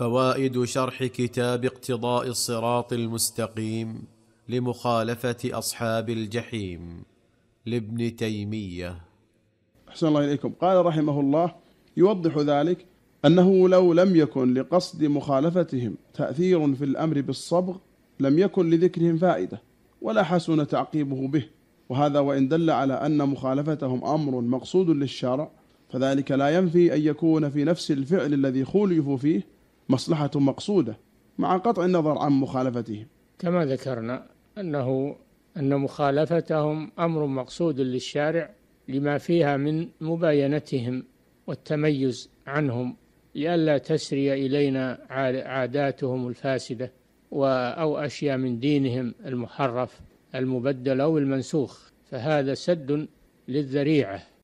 فوائد شرح كتاب اقتضاء الصراط المستقيم لمخالفه اصحاب الجحيم لابن تيميه احسن الله اليكم قال رحمه الله يوضح ذلك انه لو لم يكن لقصد مخالفتهم تاثير في الامر بالصبغ لم يكن لذكرهم فائده ولا حسن تعقيبه به وهذا وان دل على ان مخالفتهم امر مقصود للشرع فذلك لا ينفي ان يكون في نفس الفعل الذي خولفوا فيه مصلحة مقصودة مع قطع النظر عن مخالفتهم كما ذكرنا أنه أن مخالفتهم أمر مقصود للشارع لما فيها من مباينتهم والتميز عنهم لئلا تسري إلينا عاداتهم الفاسدة أو أشياء من دينهم المحرف المبدل أو المنسوخ فهذا سد للذريعة